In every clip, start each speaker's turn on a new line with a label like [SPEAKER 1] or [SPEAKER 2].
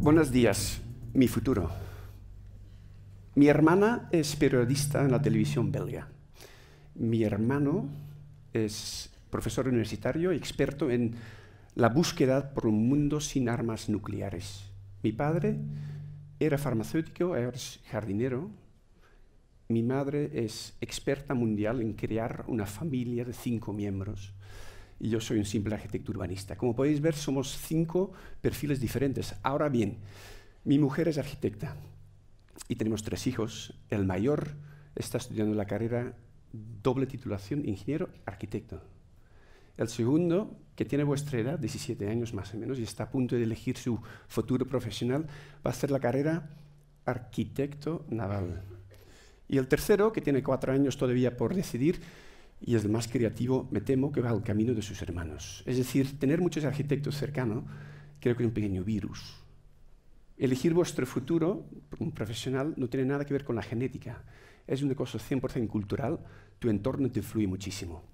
[SPEAKER 1] Buenos días, mi futuro. Mi hermana es periodista en la televisión belga. Mi hermano es profesor universitario, y experto en la búsqueda por un mundo sin armas nucleares. Mi padre era farmacéutico, era jardinero. Mi madre es experta mundial en crear una familia de cinco miembros y yo soy un simple arquitecto urbanista. Como podéis ver, somos cinco perfiles diferentes. Ahora bien, mi mujer es arquitecta y tenemos tres hijos. El mayor está estudiando la carrera doble titulación ingeniero-arquitecto. El segundo, que tiene vuestra edad, 17 años más o menos, y está a punto de elegir su futuro profesional, va a hacer la carrera arquitecto naval. Y el tercero, que tiene cuatro años todavía por decidir, y el más creativo, me temo, que va al camino de sus hermanos. Es decir, tener muchos arquitectos cercanos creo que es un pequeño virus. Elegir vuestro futuro, un profesional, no tiene nada que ver con la genética. Es una cosa 100% cultural, tu entorno te influye muchísimo.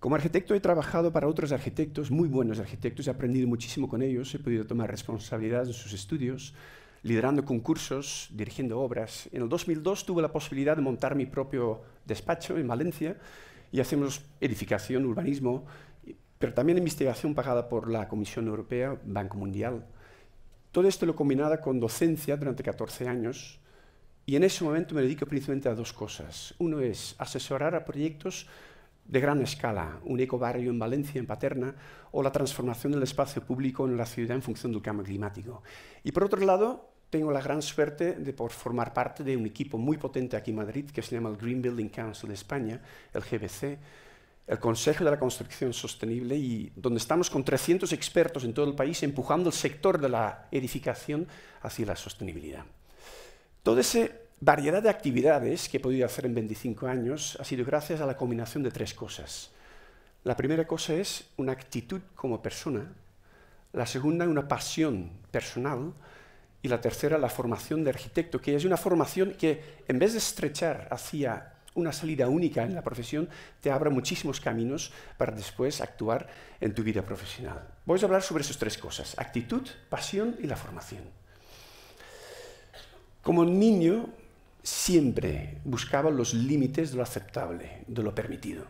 [SPEAKER 1] Como arquitecto he trabajado para otros arquitectos, muy buenos arquitectos, he aprendido muchísimo con ellos, he podido tomar responsabilidad en sus estudios, liderando concursos, dirigiendo obras. En el 2002 tuve la posibilidad de montar mi propio despacho en Valencia y hacemos edificación, urbanismo, pero también investigación pagada por la Comisión Europea, Banco Mundial. Todo esto lo combinaba con docencia durante 14 años y en ese momento me dedico principalmente a dos cosas. Uno es asesorar a proyectos de gran escala, un ecobarrio en Valencia, en Paterna, o la transformación del espacio público en la ciudad en función del cambio climático. Y por otro lado, tengo la gran suerte de por formar parte de un equipo muy potente aquí en Madrid que se llama el Green Building Council de España, el GBC, el Consejo de la Construcción Sostenible, y donde estamos con 300 expertos en todo el país empujando el sector de la edificación hacia la sostenibilidad. Toda esa variedad de actividades que he podido hacer en 25 años ha sido gracias a la combinación de tres cosas. La primera cosa es una actitud como persona, la segunda una pasión personal, y la tercera, la formación de arquitecto, que es una formación que en vez de estrechar hacia una salida única en la profesión, te abre muchísimos caminos para después actuar en tu vida profesional. Voy a hablar sobre esas tres cosas, actitud, pasión y la formación. Como niño, siempre buscaba los límites de lo aceptable, de lo permitido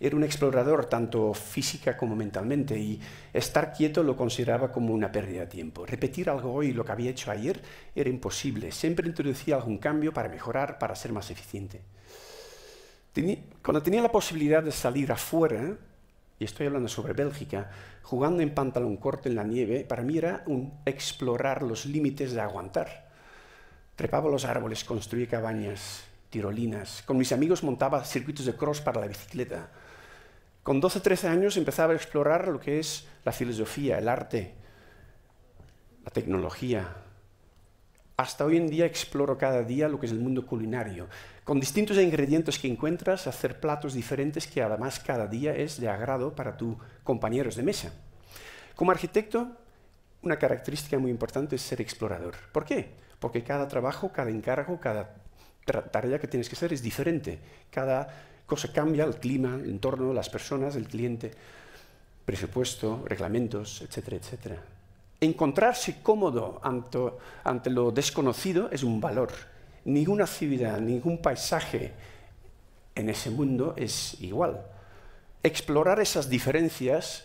[SPEAKER 1] era un explorador tanto física como mentalmente y estar quieto lo consideraba como una pérdida de tiempo. Repetir algo hoy lo que había hecho ayer era imposible. Siempre introducía algún cambio para mejorar, para ser más eficiente. cuando tenía la posibilidad de salir afuera, y estoy hablando sobre Bélgica, jugando en pantalón corto en la nieve, para mí era un explorar los límites de aguantar. Trepaba los árboles, construía cabañas, tirolinas. Con mis amigos montaba circuitos de cross para la bicicleta. Con 12, 13 años empezaba a explorar lo que es la filosofía, el arte, la tecnología. Hasta hoy en día exploro cada día lo que es el mundo culinario, con distintos ingredientes que encuentras, hacer platos diferentes que además cada día es de agrado para tus compañeros de mesa. Como arquitecto, una característica muy importante es ser explorador. ¿Por qué? Porque cada trabajo, cada encargo, cada tarea que tienes que hacer es diferente. Cada cosa cambia, el clima, el entorno, las personas, el cliente, presupuesto, reglamentos, etcétera, etcétera. Encontrarse cómodo ante, ante lo desconocido es un valor. Ninguna ciudad, ningún paisaje en ese mundo es igual. Explorar esas diferencias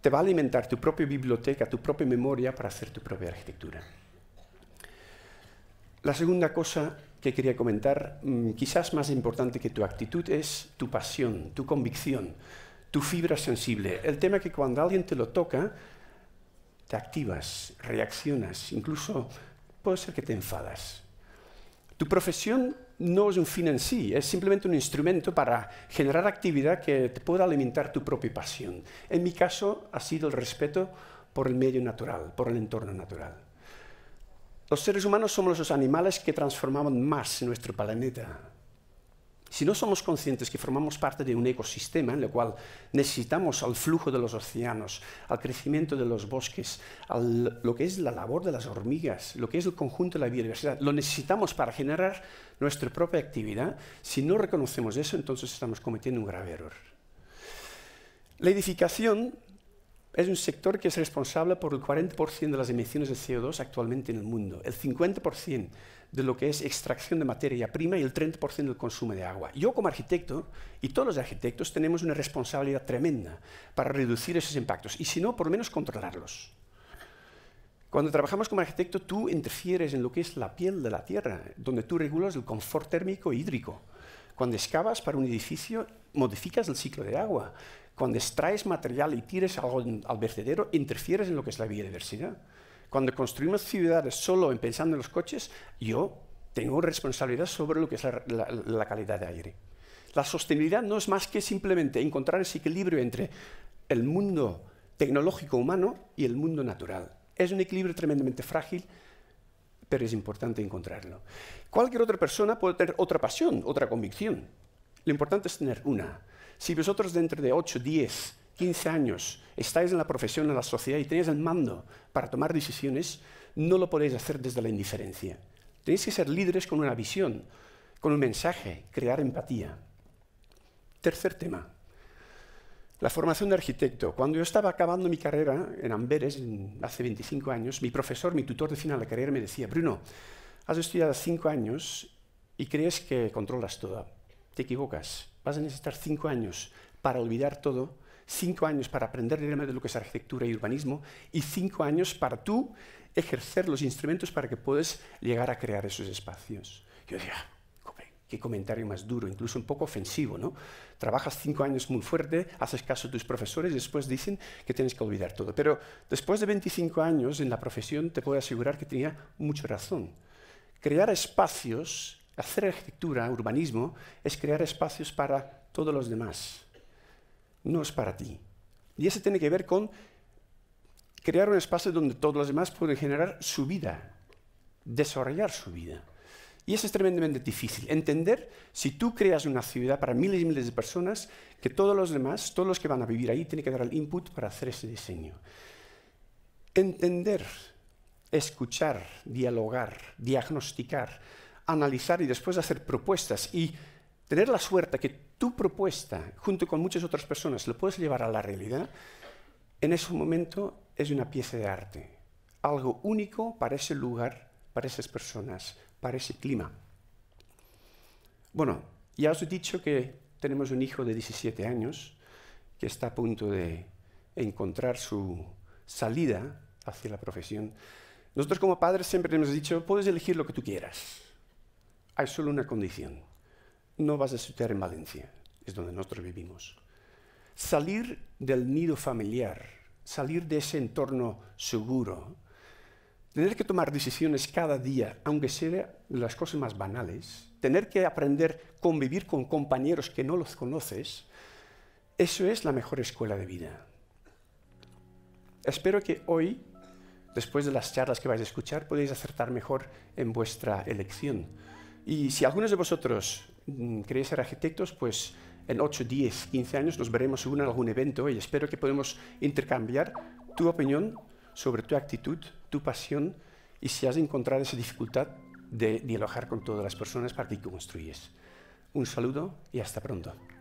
[SPEAKER 1] te va a alimentar tu propia biblioteca, tu propia memoria para hacer tu propia arquitectura. La segunda cosa que quería comentar, mm, quizás más importante que tu actitud, es tu pasión, tu convicción, tu fibra sensible. El tema que cuando alguien te lo toca, te activas, reaccionas, incluso puede ser que te enfadas. Tu profesión no es un fin en sí, es simplemente un instrumento para generar actividad que te pueda alimentar tu propia pasión. En mi caso ha sido el respeto por el medio natural, por el entorno natural. Los seres humanos somos los animales que transformaban más nuestro planeta. Si no somos conscientes que formamos parte de un ecosistema en el cual necesitamos al flujo de los océanos, al crecimiento de los bosques, a lo que es la labor de las hormigas, lo que es el conjunto de la biodiversidad, lo necesitamos para generar nuestra propia actividad, si no reconocemos eso, entonces estamos cometiendo un grave error. La edificación es un sector que es responsable por el 40% de las emisiones de CO2 actualmente en el mundo, el 50% de lo que es extracción de materia prima y el 30% del consumo de agua. Yo como arquitecto y todos los arquitectos tenemos una responsabilidad tremenda para reducir esos impactos y si no, por lo menos controlarlos. Cuando trabajamos como arquitecto, tú interfieres en lo que es la piel de la tierra, donde tú regulas el confort térmico e hídrico cuando excavas para un edificio, modificas el ciclo de agua. Cuando extraes material y tires algo al vertedero, interfieres en lo que es la biodiversidad. Cuando construimos ciudades solo pensando en los coches, yo tengo responsabilidad sobre lo que es la, la calidad de aire. La sostenibilidad no es más que simplemente encontrar ese equilibrio entre el mundo tecnológico humano y el mundo natural. Es un equilibrio tremendamente frágil pero es importante encontrarlo. Cualquier otra persona puede tener otra pasión, otra convicción. Lo importante es tener una. Si vosotros dentro de 8, 10, 15 años estáis en la profesión, en la sociedad y tenéis el mando para tomar decisiones, no lo podéis hacer desde la indiferencia. Tenéis que ser líderes con una visión, con un mensaje, crear empatía. Tercer tema, la formación de arquitecto. Cuando yo estaba acabando mi carrera en Amberes, hace 25 años, mi profesor, mi tutor de final de carrera me decía, Bruno, has estudiado cinco años y crees que controlas todo. Te equivocas. Vas a necesitar cinco años para olvidar todo, cinco años para aprender de lo que es arquitectura y urbanismo y cinco años para tú ejercer los instrumentos para que puedas llegar a crear esos espacios. Yo decía, Qué comentario más duro, incluso un poco ofensivo, ¿no? Trabajas cinco años muy fuerte, haces caso a tus profesores y después dicen que tienes que olvidar todo. Pero después de 25 años en la profesión te puedo asegurar que tenía mucha razón. Crear espacios, hacer arquitectura, urbanismo, es crear espacios para todos los demás. No es para ti. Y eso tiene que ver con crear un espacio donde todos los demás pueden generar su vida, desarrollar su vida. Y eso es tremendamente difícil. Entender si tú creas una ciudad para miles y miles de personas, que todos los demás, todos los que van a vivir ahí, tienen que dar el input para hacer ese diseño. Entender, escuchar, dialogar, diagnosticar, analizar y después hacer propuestas y tener la suerte que tu propuesta, junto con muchas otras personas, lo puedes llevar a la realidad, en ese momento es una pieza de arte, algo único para ese lugar, para esas personas, para ese clima. Bueno, ya os he dicho que tenemos un hijo de 17 años que está a punto de encontrar su salida hacia la profesión. Nosotros como padres siempre hemos dicho, puedes elegir lo que tú quieras. Hay solo una condición. No vas a estudiar en Valencia, es donde nosotros vivimos. Salir del nido familiar, salir de ese entorno seguro, Tener que tomar decisiones cada día, aunque sean las cosas más banales, tener que aprender a convivir con compañeros que no los conoces, eso es la mejor escuela de vida. Espero que hoy, después de las charlas que vais a escuchar, podéis acertar mejor en vuestra elección. Y si algunos de vosotros mm, queréis ser arquitectos, pues en 8, 10, 15 años nos veremos en algún evento y espero que podamos intercambiar tu opinión sobre tu actitud, tu pasión y si has encontrado esa dificultad de dialogar con todas las personas para que construyes. Un saludo y hasta pronto.